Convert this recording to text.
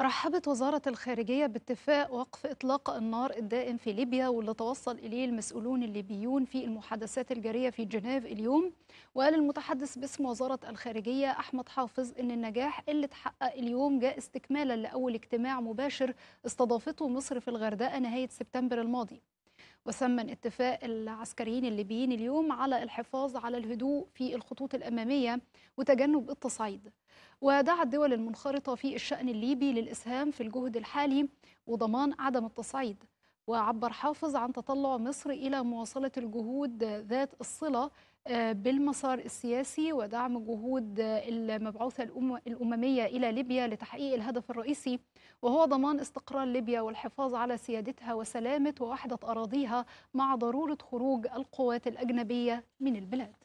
رحبت وزارة الخارجية باتفاق وقف إطلاق النار الدائم في ليبيا واللي توصل إليه المسؤولون الليبيون في المحادثات الجارية في جنيف اليوم وقال المتحدث باسم وزارة الخارجية أحمد حافظ إن النجاح اللي تحقق اليوم جاء استكمالا لأول اجتماع مباشر استضافته مصر في الغردقة نهاية سبتمبر الماضي وثمن اتفاق العسكريين الليبيين اليوم على الحفاظ على الهدوء في الخطوط الأمامية وتجنب التصعيد ودعا الدول المنخرطة في الشأن الليبي للإسهام في الجهد الحالي وضمان عدم التصعيد وعبر حافظ عن تطلع مصر إلى مواصلة الجهود ذات الصلة آه، بالمسار السياسي ودعم جهود المبعوثة الأممية إلى ليبيا لتحقيق الهدف الرئيسي وهو ضمان استقرار ليبيا والحفاظ على سيادتها وسلامة ووحدة أراضيها مع ضرورة خروج القوات الأجنبية من البلاد